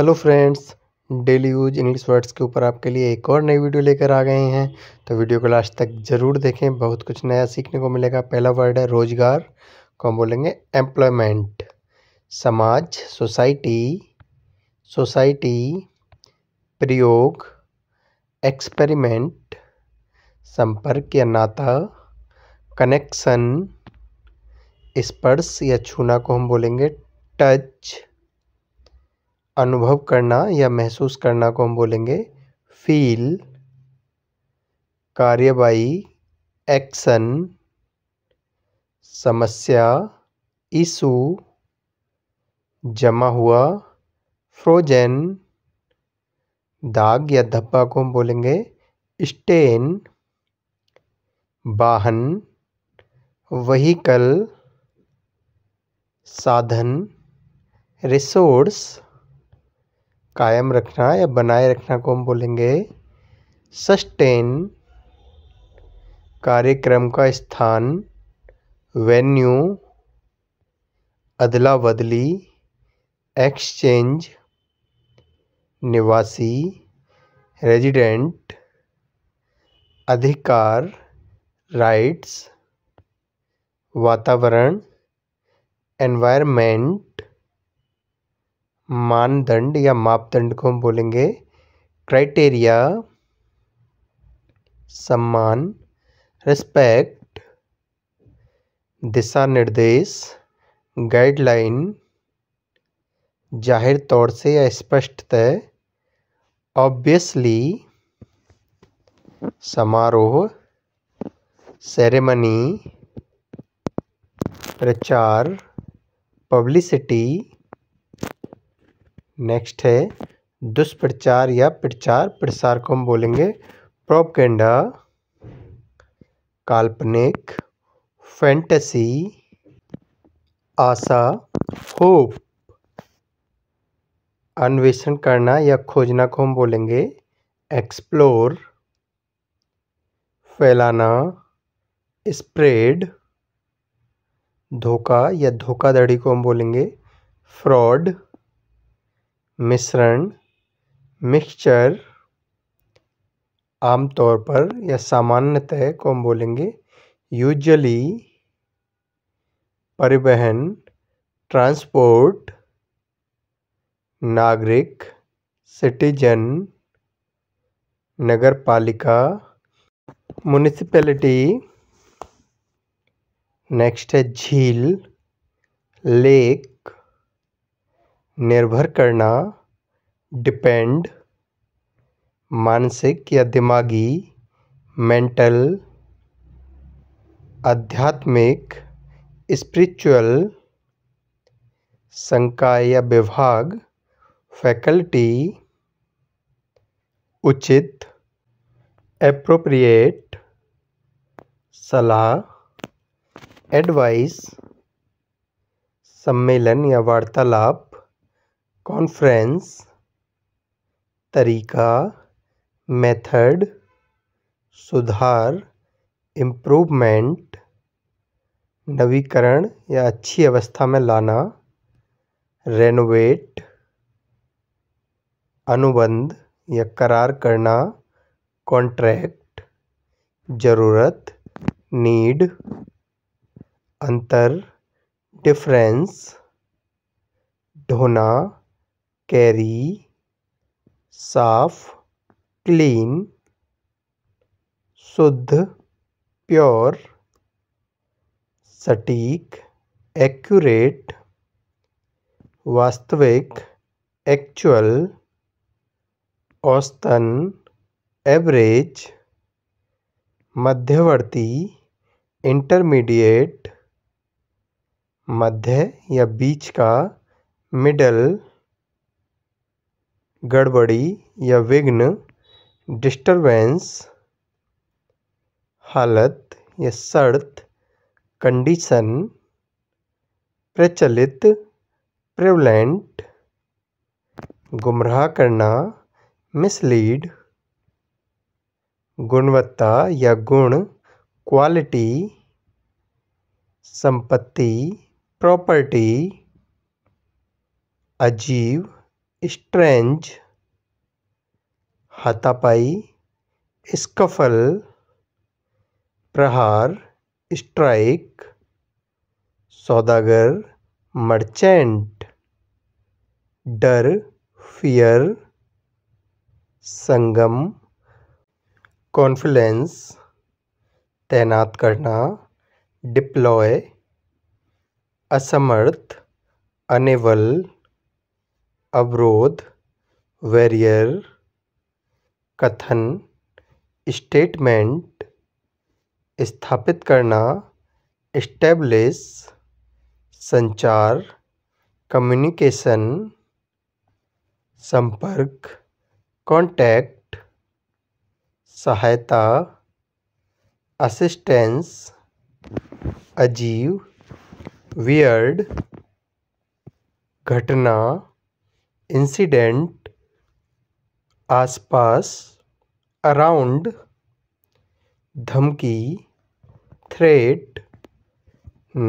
hello friends daily use English words के ऊपर आपके लिए एक और नई वीडियो लेकर आ गए हैं तो वीडियो को लास्ट तक ज़रूर देखें बहुत कुछ नया सीखने को मिलेगा पहला वर्ड है रोजगार को हम बोलेंगे एम्प्लॉयमेंट समाज सोसाइटी सोसाइटी प्रयोग एक्सपेरिमेंट संपर्क या नाता कनेक्शन स्पर्श या छूना को हम बोलेंगे टच अनुभव करना या महसूस करना को हम बोलेंगे फील कार्यवाही एक्शन समस्या इशू जमा हुआ फ्रोजन दाग या धब्बा को हम बोलेंगे स्टेन वाहन वहीकल साधन रिसोर्स कायम रखना या बनाए रखना को हम बोलेंगे सस्टेन कार्यक्रम का स्थान वेन्यू अदला बदली एक्सचेंज निवासी रेजिडेंट अधिकार राइट्स वातावरण एनवायरमेंट मानदंड या मापदंड को हम बोलेंगे क्राइटेरिया सम्मान रिस्पेक्ट दिशा निर्देश गाइडलाइन जाहिर तौर से या स्पष्टतः ऑब्वियसली समारोह सेरेमनी प्रचार पब्लिसिटी नेक्स्ट है दुष्प्रचार या प्रचार प्रसार को हम बोलेंगे प्रोपगेंडा काल्पनिक फैंटेसी आशा होप अन्वेषण करना या खोजना को हम बोलेंगे एक्सप्लोर फैलाना स्प्रेड धोखा या धोखाधड़ी को हम बोलेंगे फ्रॉड मिश्रण मिक्सचर आमतौर पर या सामान्यतः को हम बोलेंगे यूजली परिवहन ट्रांसपोर्ट नागरिक सिटीजन नगर पालिका म्यूनिसपैलिटी नेक्स्ट है झील लेक निर्भर करना डिपेंड मानसिक या दिमागी मेंटल आध्यात्मिक स्पिरिचुअल संकाय या विभाग फैकल्टी उचित एप्रोप्रिएट सलाह एडवाइस सम्मेलन या वार्तालाप कॉन्फ्रेंस तरीका मेथड सुधार इम्प्रूवमेंट नवीकरण या अच्छी अवस्था में लाना रेनोवेट अनुबंध या करार करना कॉन्ट्रैक्ट ज़रूरत नीड अंतर डिफरेंस ढोना कैरी साफ क्लीन शुद्ध प्योर सटीक एक्यूरेट वास्तविक एक्चुअल औस्तन एवरेज मध्यवर्ती इंटरमीडिएट मध्य या बीच का मिडल गड़बड़ी या विघ्न डिस्टर्बेंस हालत या शर्त कंडीशन प्रचलित प्रेवलेंट गुमराह करना मिसलीड गुणवत्ता या गुण क्वालिटी संपत्ति प्रॉपर्टी अजीब स्ट्रेंज हाथापाई स्कफल प्रहार स्ट्राइक सौदागर मर्चेंट डर फियर संगम कॉन्फ्लुएंस तैनात करना डिप्लॉय असमर्थ अनेवल अवरोध वैरियर कथन स्टेटमेंट स्थापित करना इस्टैब्लिश संचार कम्युनिकेशन संपर्क कॉन्टैक्ट सहायता असिस्टेंस अजीव वियर्ड घटना इंसिडेंट आसपास अराउंड धमकी थ्रेट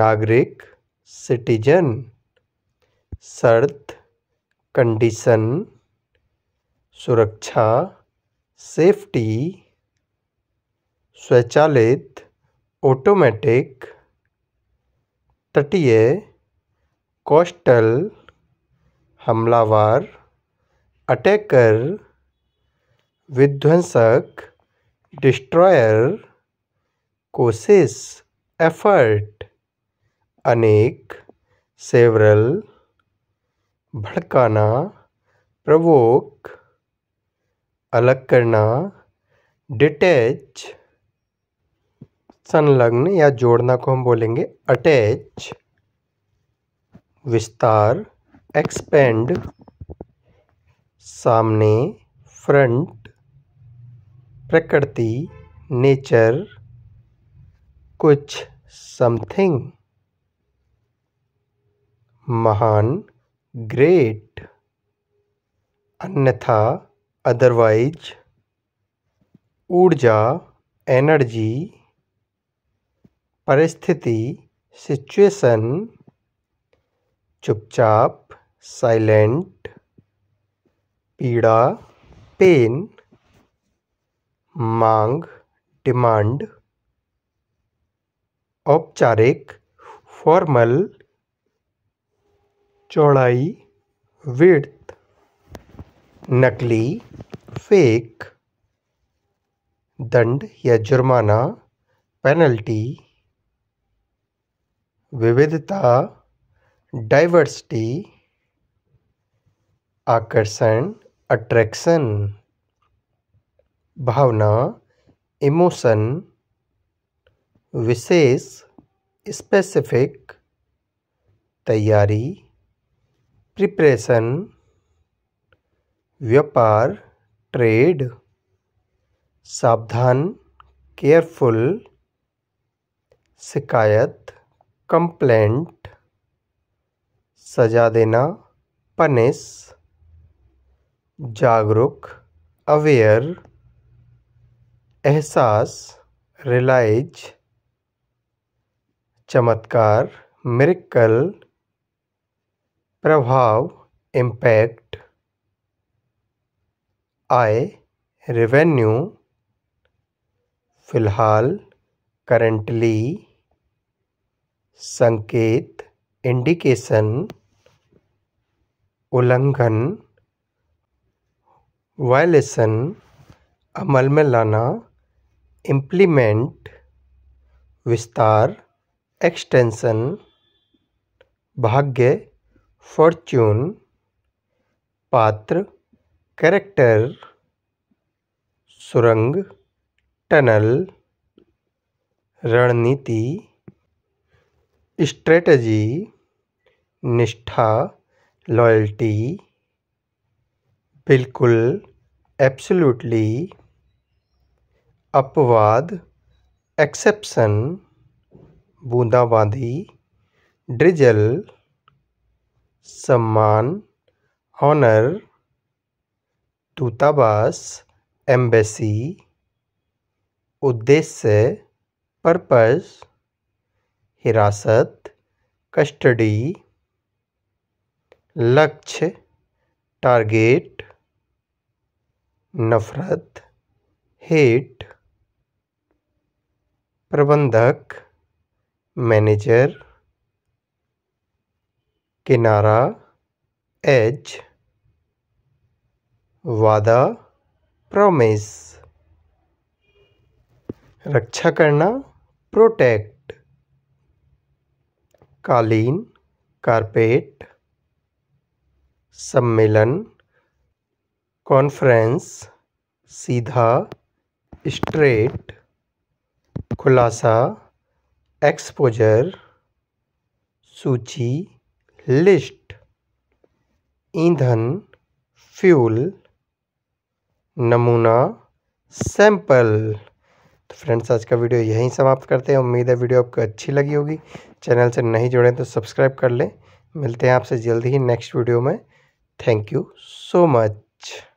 नागरिक सिटीजन शर्त कंडीशन सुरक्षा सेफ्टी स्वचालित ऑटोमेटिक तटीय कोस्टल हमलावर अटैकर विध्वंसक डिस्ट्रॉयर कोशिश एफर्ट अनेक सेवरल भड़काना प्रवोक अलग करना डिटैच संलग्न या जोड़ना को हम बोलेंगे अटैच विस्तार एक्सपेंड सामने फ्रंट प्रकृति नेचर कुछ समथिंग महान ग्रेट अन्यथा अदरवाइज ऊर्जा एनर्जी परिस्थिति सिचुएशन चुपचाप साइलेंट पीड़ा पेन मांग डिमांड औपचारिक फॉर्मल चौड़ाई विड्थ नकली फेक दंड या जुर्माना पेनल्टी विविधता डाइवर्सिटी आकर्षण अट्रैक्शन भावना इमोशन विशेष स्पेसिफिक तैयारी प्रिपरेशन व्यापार ट्रेड सावधान केयरफुल शिकायत कंप्लेंट सजा देना पनिश जागरूक अवेयर एहसास रिलाइज चमत्कार मिरिकल प्रभाव इम्पैक्ट आय रेवेन्यू फिलहाल करंटली संकेत इंडिकेशन उल्लंघन वायलेसन अमल में लाना इम्प्लीमेंट विस्तार एक्सटेंसन भाग्य फॉर्च्यून पात्र कैरेक्टर सुरंग टनल रणनीति स्ट्रेटजी निष्ठा लॉयल्टी बिल्कुल एब्सोल्युटली अपवाद एक्सेप्सन बूंदाबांदी ड्रिजल सम्मान ऑनर दूतावास एम्बेसी उद्देश्य पर्पस हिरासत कस्टडी लक्ष्य टारगेट नफरत हेट प्रबंधक मैनेजर किनारा एज वादा प्रोमिस रक्षा करना प्रोटेक्ट कालीन कारपेट सम्मेलन कॉन्फ्रेंस सीधा स्ट्रेट खुलासा एक्सपोजर सूची लिस्ट ईंधन फ्यूल नमूना सैंपल तो फ्रेंड्स आज का वीडियो यहीं समाप्त करते हैं उम्मीद है वीडियो आपको अच्छी लगी होगी चैनल से नहीं जुड़े तो सब्सक्राइब कर लें मिलते हैं आपसे जल्दी ही नेक्स्ट वीडियो में थैंक यू सो मच